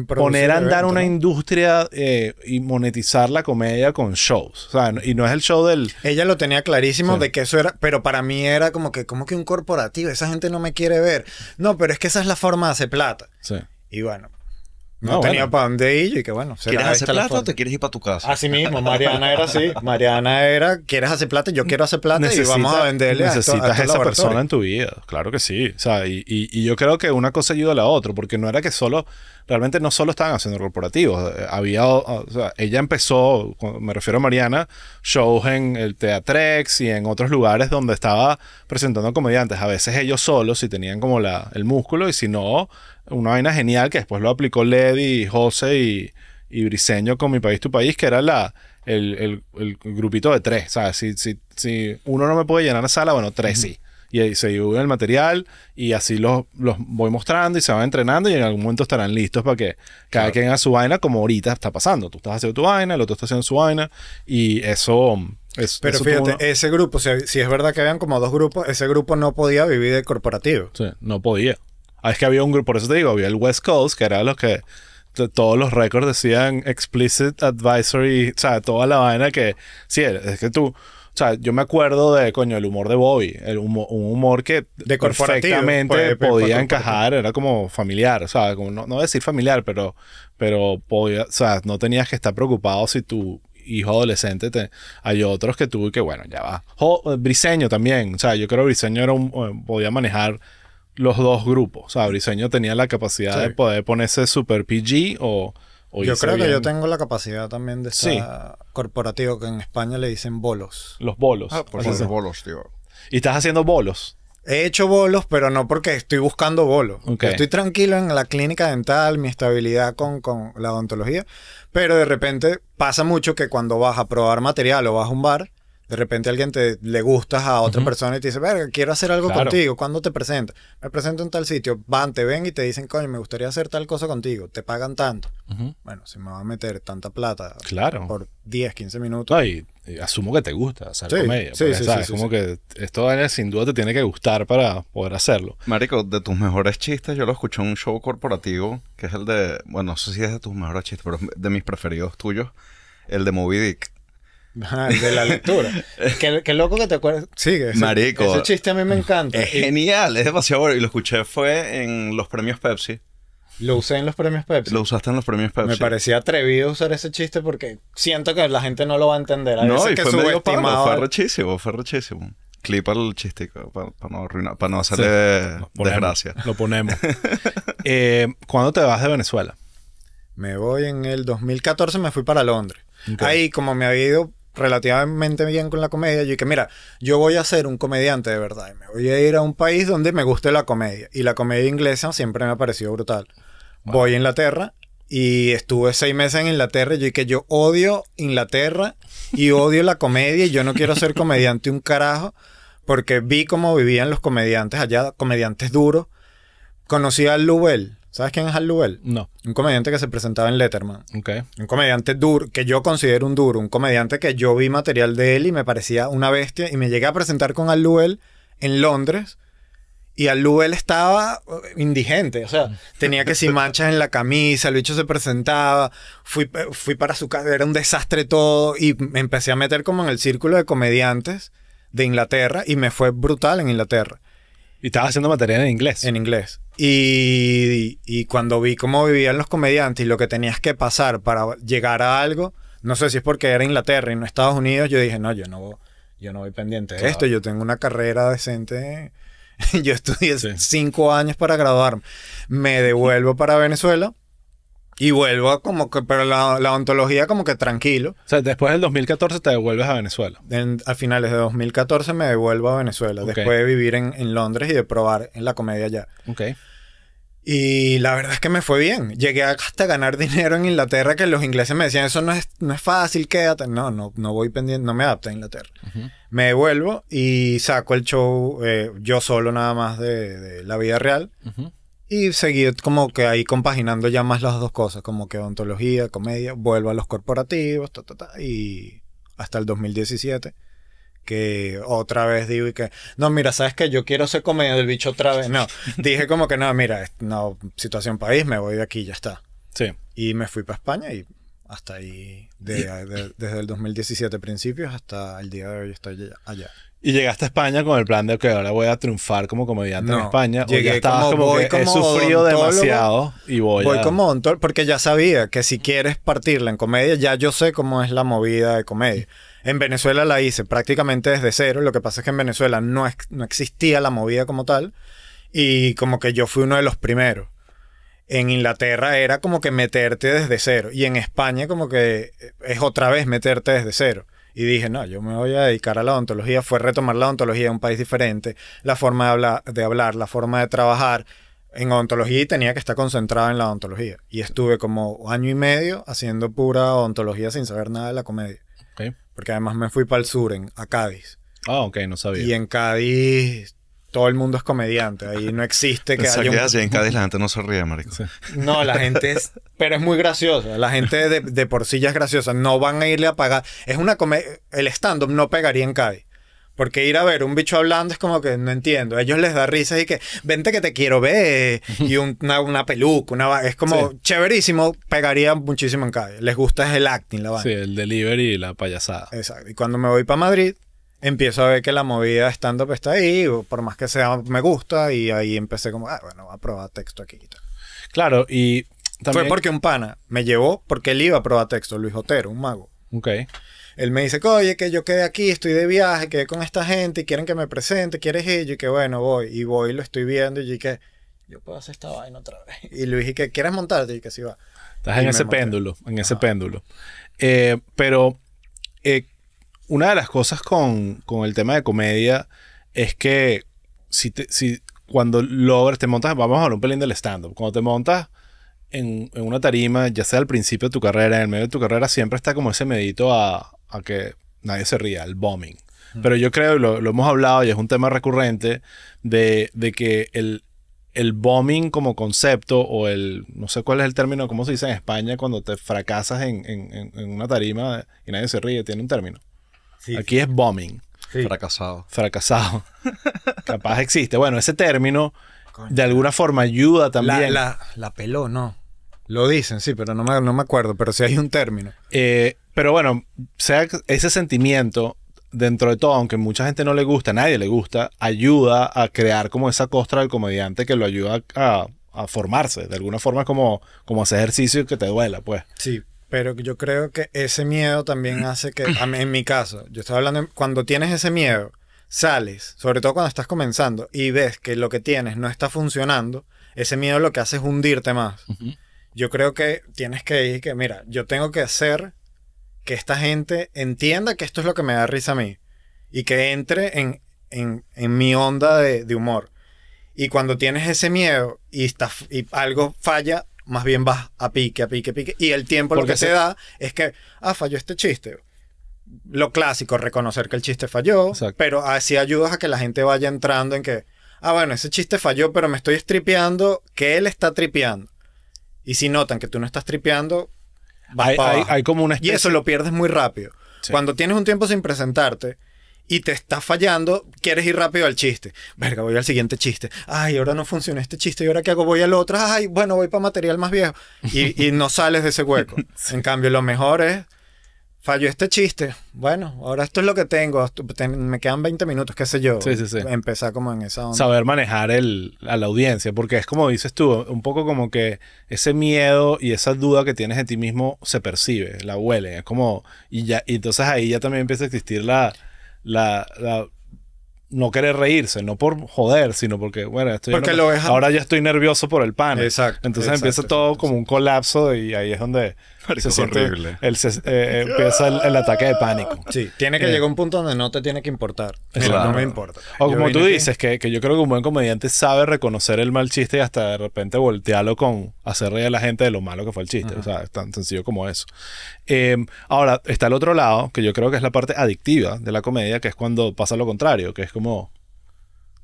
poner a andar una industria eh, y monetizar la comedia con shows. O sea, y no es el show del... Ella lo tenía clarísimo de que eso era, pero para mí era como que, como que un corporativo, esa gente no me quiere ver. No, pero es que esa es la forma de hacer plata. Sí. Y bueno, no, tenía para dónde ir y que bueno. ¿Quieres hacer plata o te quieres ir para tu casa? Así mismo, Mariana era así. Mariana era, ¿quieres hacer plata? Yo quiero hacer plata y vamos a venderle Necesitas a, esa persona en tu vida, claro que sí. O sea, y, y, y yo creo que una cosa ayuda a la otra, porque no era que solo realmente no solo estaban haciendo corporativos. Eh, había, o sea, ella empezó, me refiero a Mariana, shows en el Teatrex y en otros lugares donde estaba presentando comediantes. A veces ellos solos, si tenían como la, el músculo, y si no, una vaina genial que después lo aplicó Lady, José y, y Briseño con Mi País, Tu País, que era la, el, el, grupito de tres. Si, si, si uno no me puede llenar la sala, bueno, tres sí y ahí se divulga el material y así los, los voy mostrando y se van entrenando y en algún momento estarán listos para que cada quien haga su vaina como ahorita está pasando. Tú estás haciendo tu vaina, el otro está haciendo su vaina y eso... Es, Pero fíjate, ese grupo, si, si, es verdad que habían como dos grupos, ese grupo no podía vivir de corporativo. Sí, no podía. Ah, es que había un grupo, por eso te digo, había el West Coast, que era los que todos los récords decían explicit advisory, o sea, toda la vaina que, sí, es que tú, o sea, yo me acuerdo de, coño, el humor de Bobby, el un humor que perfectamente pues, pues, podía pues, encajar, era como familiar, o sea, como no, decir familiar, pero, pero podía, o sea, no tenías que estar preocupado si tu hijo adolescente te, hay otros que tuve que, bueno, ya va. Eh, Briseño también, o sea, yo creo que Briseño era eh, podía manejar los dos grupos, o sea, Briseño tenía la capacidad de poder ponerse super PG o yo creo que yo tengo la capacidad también de estar corporativo, que en España le dicen bolos. Los bolos. Ah, bolos, tío. ¿Y estás haciendo bolos? He hecho bolos, pero no porque estoy buscando bolos. Estoy tranquilo en la clínica dental, mi estabilidad con, con, la odontología, pero de repente pasa mucho que cuando vas a probar material o vas a un bar, de repente alguien te le gustas a otra persona y te dice, verga, quiero hacer algo contigo. ¿Cuándo te presentas? Me presento en tal sitio. Van, te ven y te dicen, coño, me gustaría hacer tal cosa contigo. Te pagan tanto. Bueno, si me va a meter tanta plata claro. por 10, 15 minutos. Ay, asumo que te gusta hacer comedia. Sí, sí, sí, como que esto sin duda te tiene que gustar para poder hacerlo. Marico, de tus mejores chistes, yo lo escuché en un show corporativo, que es el de, bueno, no sé si es de tus mejores chistes, pero de mis preferidos tuyos, el de Moby Dick de la lectura. qué, loco que te acuerdas. Sí, Marico. Ese chiste a mí me encanta. genial, es demasiado bueno. Y lo escuché fue en los premios Pepsi. Lo usé en los premios Pepsi. Lo usaste en los premios Pepsi. Me parecía atrevido usar ese chiste porque siento que la gente no lo va a entender. no, y que fue medio fue rechísimo, fue rechísimo. Clip al chiste para no para no hacerle desgracia. Lo ponemos. Eh, ¿Cuándo te vas de Venezuela? Me voy en el 2014, me fui para Londres. Ahí, como me había ido relativamente bien con la comedia, yo dije, mira, yo voy a ser un comediante de verdad. Y me voy a ir a un país donde me guste la comedia. Y la comedia inglesa siempre me ha parecido brutal. Voy a Inglaterra y estuve seis meses en Inglaterra y yo dije, yo odio Inglaterra y odio la comedia y yo no quiero ser comediante un carajo porque vi cómo vivían los comediantes allá, comediantes duros. Conocí a Lubel, ¿Sabes quién es Al No. Un comediante que se presentaba en Letterman. Ok. Un comediante duro, que yo considero un duro. Un comediante que yo vi material de él y me parecía una bestia. Y me llegué a presentar con Al en Londres. Y Al estaba eh, indigente. O sea, tenía que sin manchas en la camisa. El bicho se presentaba. Fui, eh, fui para su casa. Era un desastre todo. Y me empecé a meter como en el círculo de comediantes de Inglaterra. Y me fue brutal en Inglaterra. Y estaba haciendo material en inglés. En inglés. Y, cuando vi cómo vivían los comediantes y lo que tenías que pasar para llegar a algo, no sé si es porque era Inglaterra y no Estados Unidos, yo dije, no, yo no, yo no voy pendiente de esto, yo tengo una carrera decente, yo estudié cinco años para graduarme, me devuelvo para Venezuela y vuelvo como que, pero la, ontología como que tranquilo. O sea, después del 2014 te devuelves a Venezuela. a finales de 2014 me devuelvo a Venezuela, después de vivir en, Londres y de probar en la comedia allá. Ok. Y la verdad es que me fue bien. Llegué hasta ganar dinero en Inglaterra que los ingleses me decían, eso no es, no es fácil, quédate. No, no, no voy pendiente, no me adapto a Inglaterra. Me devuelvo y saco el show eh, yo solo nada más de, la vida real. Y seguí como que ahí compaginando ya más las dos cosas, como que odontología, comedia, vuelvo a los corporativos, ta, ta, ta, y hasta el 2017 que otra vez digo y que, no, mira, sabes que yo quiero ser comedia del bicho otra vez. No, dije como que no, mira, no, situación país, me voy de aquí, ya está. Sí. Y me fui para España y hasta ahí, desde el 2017 principios hasta el día de hoy estoy allá. Y llegaste a España con el plan de, que ahora voy a triunfar como comediante en España. Llegué ya estabas como, voy como sufrido demasiado y voy, voy como porque ya sabía que si quieres partirla en comedia, ya yo sé cómo es la movida de comedia. En Venezuela la hice prácticamente desde cero. Lo que pasa es que en Venezuela no, no existía la movida como tal. Y como que yo fui uno de los primeros. En Inglaterra era como que meterte desde cero. Y en España como que eh, es otra vez meterte desde cero. Y dije, no, yo me voy a dedicar a la ontología Fue retomar la ontología en un país diferente, la forma de, hablar, la forma de trabajar en ontología tenía que estar concentrado en la ontología Y estuve como año y medio haciendo pura ontología sin saber nada de la comedia. Porque además me fui para el sur, a Cádiz. Ah, ok, no sabía. Y en Cádiz todo el mundo es comediante. Ahí no existe que haya. un... en Cádiz la gente no se ríe, marico. No, la gente es. Pero es muy graciosa. La gente de, por sí ya es graciosa. No van a irle a pagar. Es una come... El stand-up no pegaría en Cádiz. Porque ir a ver un bicho hablando es como que no entiendo. A ellos les da risas y que, vente que te quiero ver. Y una, peluca, una, es como chéverísimo. Pegaría muchísimo en Cádiz. Les gusta es el acting, la banda. Sí, el delivery y la payasada. Exacto. Y cuando me voy para Madrid, empiezo a ver que la movida stand-up está ahí, por más que sea, me gusta, y ahí empecé como, ah, bueno, a probar texto aquí y tal. Claro, y también... Fue porque un pana me llevó, porque él iba a probar texto, Luis Otero, un mago. Ok. Él me dice, oye, que yo quedé aquí, estoy de viaje, quedé con esta gente, y quieren que me presente, ¿quieres ir? Y que bueno, voy, y voy, lo estoy viendo, y que yo puedo hacer esta vaina otra vez. Y Luis, dije, que quieres montarte? Y que sí va. Estás en ese péndulo, en ese péndulo. Eh, pero... Eh, una de las cosas con, el tema de comedia es que si, te, si cuando logras, te montas, vamos a hablar un pelín del stand-up, cuando te montas en, una tarima, ya sea al principio de tu carrera, en el medio de tu carrera, siempre está como ese medito a, que nadie se ría, el bombing. Mm. Pero yo creo, y lo, hemos hablado y es un tema recurrente, de, que el, el bombing como concepto o el, no sé cuál es el término, cómo se dice en España cuando te fracasas en, en, una tarima y nadie se ríe, tiene un término. Aquí es bombing. Fracasado. Fracasado. Capaz existe. Bueno, ese término de alguna forma ayuda también. La, la, peló, no. Lo dicen, sí, pero no me, no me acuerdo, pero sí hay un término. Eh, pero bueno, sea ese sentimiento, dentro de todo, aunque mucha gente no le gusta, nadie le gusta, ayuda a crear como esa costra del comediante que lo ayuda a, formarse. De alguna forma es como, como ese ejercicio que te duela, pues. Sí, pero yo creo que ese miedo también hace que, en mi caso, yo estaba hablando, cuando tienes ese miedo, sales, sobre todo cuando estás comenzando, y ves que lo que tienes no está funcionando, ese miedo lo que hace es hundirte más. Yo creo que tienes que decir que, mira, yo tengo que hacer que esta gente entienda que esto es lo que me da risa a mí, y que entre en, mi onda de, humor. Y cuando tienes ese miedo y, está, y algo falla, más bien vas a pique, a pique, a pique. Y el tiempo lo que se... te da es que, ah, falló este chiste. Lo clásico, reconocer que el chiste falló, pero así ayudas a que la gente vaya entrando en que, ah, bueno, ese chiste falló, pero me estoy estripeando, que él está tripeando. Y si notan que tú no estás tripeando, vas hay, para hay, como una Y eso lo pierdes muy rápido. Cuando tienes un tiempo sin presentarte, y te está fallando, quieres ir rápido al chiste. Verga, voy al siguiente chiste. Ay, ahora no funciona este chiste. ¿Y ahora qué hago? Voy al otro. Ay, bueno, voy para material más viejo. Y, y, no sales de ese hueco. En cambio, lo mejor es, falló este chiste. Bueno, ahora esto es lo que tengo. Me quedan 20 minutos, qué sé yo. Sí, sí, sí. Empezar como en esa onda. Saber manejar el, a la audiencia, porque es como dices tú, un poco como que ese miedo y esa duda que tienes de ti mismo se percibe, la huele. Es como, y ya, y entonces ahí ya también empieza a existir la la, la no querer reírse, no por joder, sino porque, bueno, ahora ya estoy nervioso por el pan. Exacto. Entonces empieza todo como un colapso y ahí es donde se siente horrible. Eh, eh, empieza el, ataque de pánico. Sí, tiene que eh. llegar a un punto donde no te tiene que importar. no me importa. O como tú dices, que, yo creo que un buen comediante sabe reconocer el mal chiste y hasta de repente voltearlo con hacer reír a la gente de lo malo que fue el chiste. O sea, es tan sencillo como eso. ahora, está el otro lado, que yo creo que es la parte adictiva de la comedia, que es cuando pasa lo contrario, que es como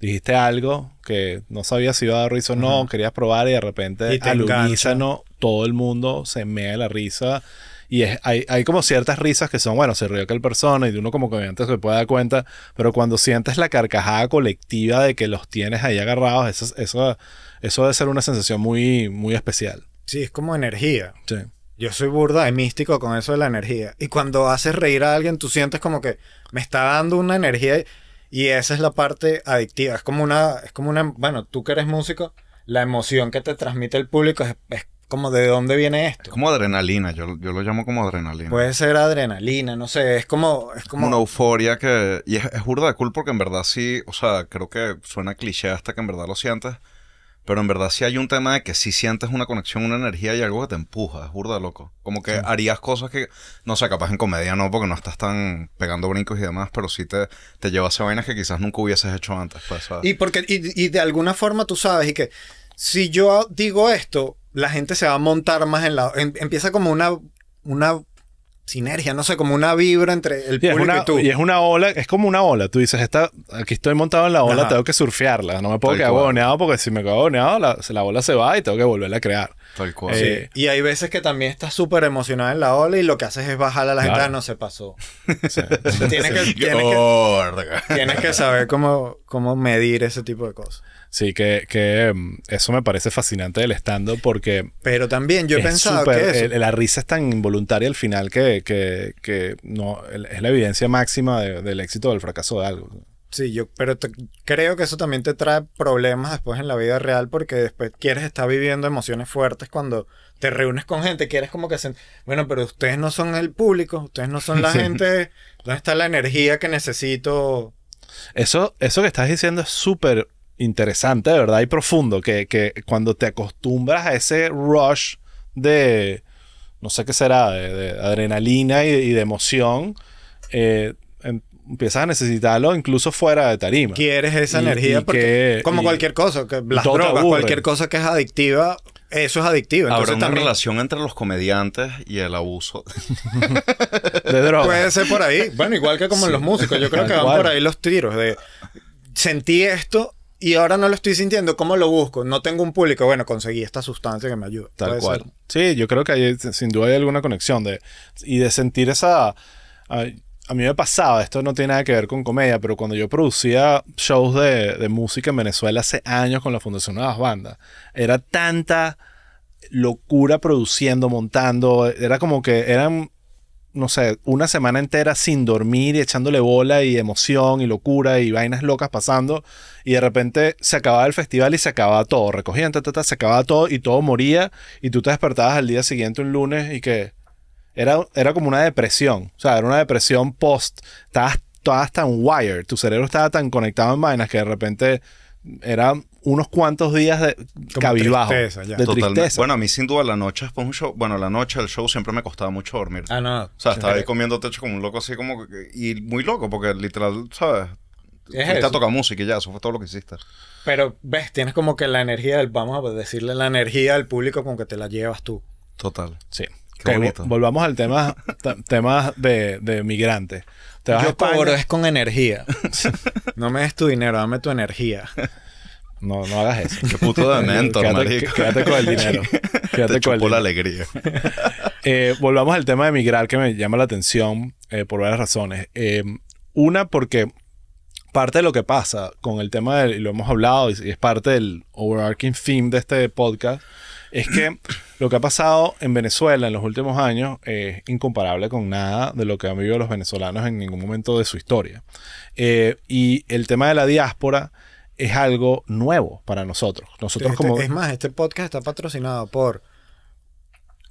dijiste algo que no sabía si iba a dar risa o no, querías probar y de repente al unísono todo el mundo se mea la risa. Y es, hay, como ciertas risas que son, bueno, se rió el persona y uno como que antes se puede dar cuenta, pero cuando sientes la carcajada colectiva de que los tienes ahí agarrados, eso, eso, eso debe ser una sensación muy, muy especial. Sí, es como energía. Yo soy burda y místico con eso de la energía. Y cuando haces reír a alguien, tú sientes como que me está dando una energía. Y esa es la parte adictiva. Es como una, es como una, bueno, tú que eres músico, la emoción que te transmite el público es, como de dónde viene esto. Es como adrenalina, yo, lo llamo como adrenalina. Puede ser adrenalina, no sé, es como... Es como... Una euforia que... Y es, burda de cool porque en verdad sí, o sea, creo que suena cliché hasta que en verdad lo sientes. Pero en verdad sí hay un tema de que si sientes una conexión, una energía y algo que te empuja, es burda loco. Como que harías cosas que, no sé, capaz en comedia no, porque no estás tan pegando brincos y demás, pero sí te, te llevas a vainas que quizás nunca hubieses hecho antes. Pues, y, porque, y, de alguna forma tú sabes, y que si yo digo esto, la gente se va a montar más en la... empieza como una, una sinergia, no sé, como una vibra entre el y tú. Y es una ola, es como una ola. Tú dices, está aquí estoy montado en la ola, tengo que surfearla. No me puedo quedar porque si me quedo boneado, la, la, ola se va y tengo que volverla a crear. Tal cual. Eh, y hay veces que también estás súper emocionado en la ola y lo que haces es bajarla a la gente, ah, no se pasó. Oh, tienes, que, saber cómo, cómo medir ese tipo de cosas. Sí, que, que mm, eso me parece fascinante del estando porque... Pero también yo he pensado que la risa es tan involuntaria al final que, no, es la evidencia máxima del éxito o del fracaso de algo. Sí, yo, pero creo que eso también te trae problemas después en la vida real porque después quieres estar viviendo emociones fuertes cuando te reúnes con gente, quieres como que... hacen bueno, pero ustedes no son el público, ustedes no son la gente, ¿dónde está la energía que necesito? Eso, eso que estás diciendo es súper interesante, de verdad, y profundo, que, que, cuando te acostumbras a ese rush de, no sé qué será, de, adrenalina y, de emoción, eh, em, empiezas a necesitarlo incluso fuera de tarima. Quieres esa energía porque, como cualquier cosa, que las drogas, cualquier cosa que es adictiva, eso es adictivo. Entonces, Habrá una relación entre los comediantes y el abuso de drogas. Puede ser por ahí. Bueno, igual que como en los músicos. Yo creo que van por ahí los tiros de sentí esto y ahora no lo estoy sintiendo, ¿cómo lo busco? No tengo un público, bueno, conseguí esta sustancia que me ayuda. Tal cual. Sí, yo creo que hay, sin duda hay alguna conexión de, y de sentir esa... A, mí me pasaba, esto no tiene nada que ver con comedia, pero cuando yo producía shows de, de música en Venezuela hace años con la Fundación Nuevas Bandas, era tanta locura produciendo, montando. Era como que eran no sé, una semana entera sin dormir y echándole bola y emoción y locura y vainas locas pasando. Y de repente se acababa el festival y se acababa todo. Recogían, ta, se acababa todo y todo moría. Y tú te despertabas al día siguiente un lunes y que era, era como una depresión. O sea, era una depresión post. Estabas, estabas tan wired, tu cerebro estaba tan conectado en vainas que de repente era unos cuantos días de Como De tristeza. Bueno, a mí sin duda la noche después un show, bueno, la noche el show siempre me costaba mucho dormir. Ah, no. O sea, estaba ahí comiendo techo como un loco así como y muy loco porque literal, ¿sabes? Es te toca música y ya, eso fue todo lo que hiciste. Pero ves, tienes como que la energía del, vamos a decirle la energía al público con que te la llevas tú. Total. Sí. volvamos al tema temas de, de migrantes. Te vas Yo cobro es con energía. no me des tu dinero, dame tu energía. No, no hagas eso. Qué puto de mentor, quédate, Quédate con el dinero. Quédate con la alegría. Eh, volvamos al tema de migrar que me llama la atención eh, por varias razones. Em, una, porque parte de lo que pasa con el tema del, y lo hemos hablado, y es parte del overarching theme de este podcast, es que lo que ha pasado en Venezuela en los últimos años es incomparable con nada de lo que han vivido los venezolanos en ningún momento de su historia. Eh, y el tema de la diáspora es algo nuevo para nosotros. Nosotros este, como... Es más, este podcast está patrocinado por...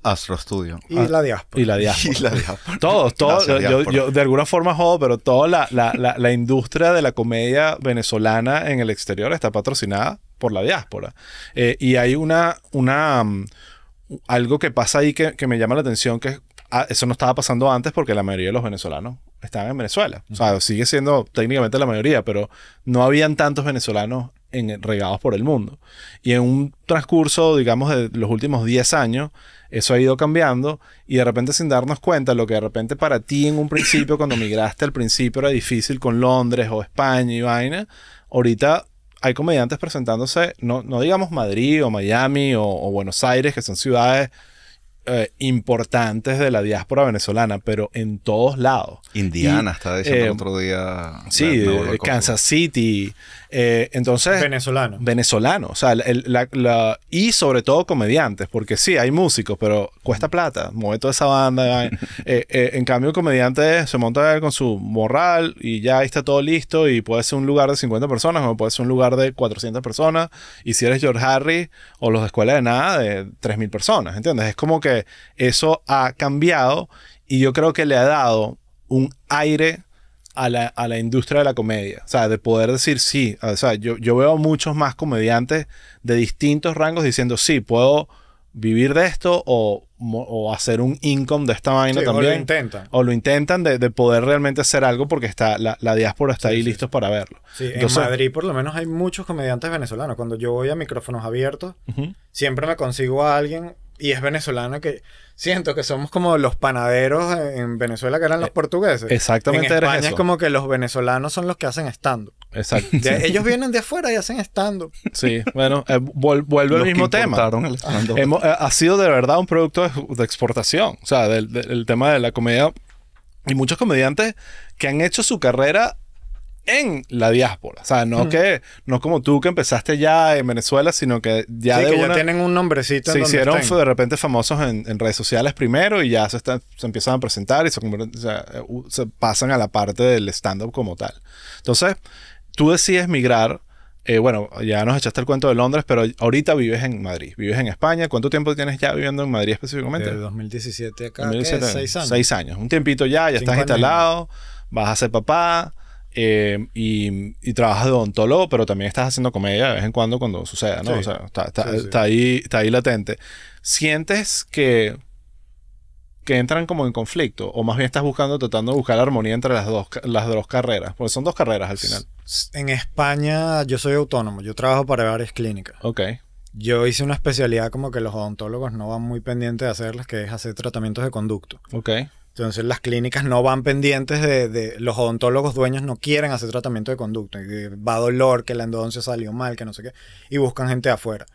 Astro Studio. Y la diáspora. Y la diáspora. Todos, todos. Yo, de alguna forma jodo, pero toda la, industria de la comedia venezolana en el exterior está patrocinada por la diáspora. Eh, y hay una, una mm, algo que pasa ahí que, que, me llama la atención, que es Ah, eso no estaba pasando antes porque la mayoría de los venezolanos estaban en Venezuela. O sea, sigue siendo técnicamente la mayoría, pero no habían tantos venezolanos en, regados por el mundo. Y en un transcurso, digamos, de los últimos 10 años, eso ha ido cambiando y de repente sin darnos cuenta, lo que de repente para ti en un principio, cuando migraste al principio era difícil con Londres o España y vaina, ahorita hay comediantes presentándose, no, digamos Madrid o Miami o Buenos Aires, que son ciudades eh, importantes de la diáspora venezolana, pero en todos lados. Indiana, hasta está diciendo eh, otro día. Sí, eh, Kansas City, eh, entonces. Venezolano. Venezolano. O sea, la, la, y sobre todo comediantes, porque sí, hay músicos, pero cuesta plata. Mueve toda esa banda. Eh, eh, en cambio, el comediante se monta con su morral y ya está todo listo. Y puede ser un lugar de 50 personas, o puede ser un lugar de 400 personas. Y si eres George Harry o los de Escuela de Nada, de 3000 personas. ¿Entiendes? Es como que eso ha cambiado y yo creo que le ha dado un aire a la, industria de la comedia. O sea, de poder decir sí. O sea, yo, yo veo muchos más comediantes de distintos rangos diciendo sí, puedo vivir de esto o, hacer un income de esta vaina también. O lo intentan. O lo intentan de, poder realmente hacer algo porque está, la, diáspora está ahí listos para verlo. Sí, en Madrid por lo menos hay muchos comediantes venezolanos. Cuando yo voy a micrófonos abiertos, siempre me consigo a alguien y es venezolana que siento que somos como los panaderos en Venezuela que eran los eh, portugueses. Exactamente. España es como que los venezolanos son los que hacen estando. Exacto. ellos vienen de afuera y hacen estando. Sí, bueno, eh, vuelve el mismo tema. Eh, ha sido de verdad un producto de, exportación. O sea, del, tema de la comedia. Y muchos comediantes que han hecho su carrera en la diáspora. O sea, no que no como tú que empezaste ya en Venezuela, sino que ya de tienen un nombrecito. Se hicieron de repente famosos en, redes sociales primero y ya se, se empiezan a presentar y se, pasan a la parte del stand-up como tal. Entonces, tú decides migrar. Eh, bueno, ya nos echaste el cuento de Londres, pero ahorita vives en Madrid, vives en España. ¿Cuánto tiempo tienes ya viviendo en Madrid específicamente? De 2017 acá. 2017, seis años. Seis años. Un tiempito ya, ya estás instalado, vas a ser papá eh, y, y, trabajas de odontólogo, pero también estás haciendo comedia de vez en cuando cuando suceda, ¿no? O sea, está, ahí, está ahí latente. ¿Sientes que, que entran como en conflicto? O más bien estás buscando, tratando de buscar armonía entre las dos, las dos carreras, porque son dos carreras al final. En España yo soy autónomo, yo trabajo para varias clínicas. Ok. Yo hice una especialidad como que los odontólogos no van muy pendientes de hacerlas, que es hacer tratamientos de conducto. Ok. Entonces las clínicas no van pendientes de, los odontólogos dueños no quieren hacer tratamiento de conducta. va dolor, que la endodoncia salió mal, que no sé qué, y buscan gente afuera.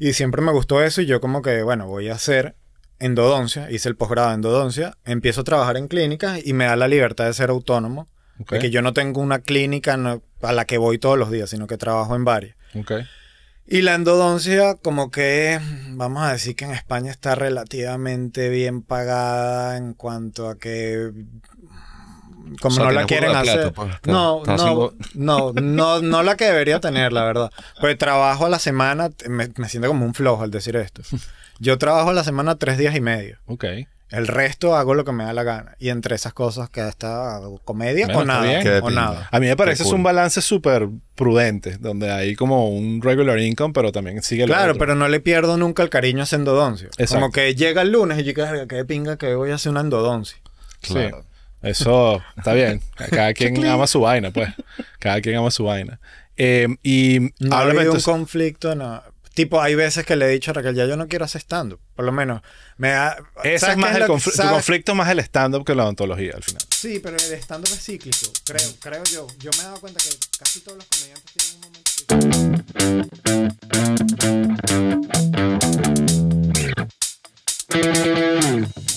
Y siempre me gustó eso y yo como que, bueno, voy a hacer endodoncia, hice el posgrado de endodoncia, empiezo a trabajar en clínicas y me da la libertad de ser autónomo, Porque yo no tengo una clínica a la que voy todos los días, sino que trabajo en varias. Okay. Y la endodoncia, como que vamos a decir que en España está relativamente bien pagada en cuanto a que como no la quieren hacer. Pues, no, no, no, no, la que debería tener, la verdad. Pues trabajo a la semana, me, me, siento como un flojo al decir esto. Yo trabajo a la semana tres días y medio. Ok. El resto hago lo que me da la gana. Y entre esas cosas queda esta comedia o, nada, A mí me parece es un balance súper prudente, donde hay como un regular income, pero también sigue el Claro, pero no le pierdo nunca el cariño a ese endodoncio. Como que llega el lunes y yo digo, qué pinga que voy a hacer una endodoncio. Claro. Eso está bien. Cada quien ama su vaina, pues. Cada quien ama su vaina. Eh, y no de un conflicto, no. Tipo, hay veces que le he dicho a Raquel, ya yo no quiero hacer stand-up. Por lo menos, me ha... Ese es más el tu conflicto más el stand-up que la ontología al final. Sí, pero el stand-up es cíclico, creo, creo yo. Yo me he dado cuenta que casi todos los comediantes tienen un momento...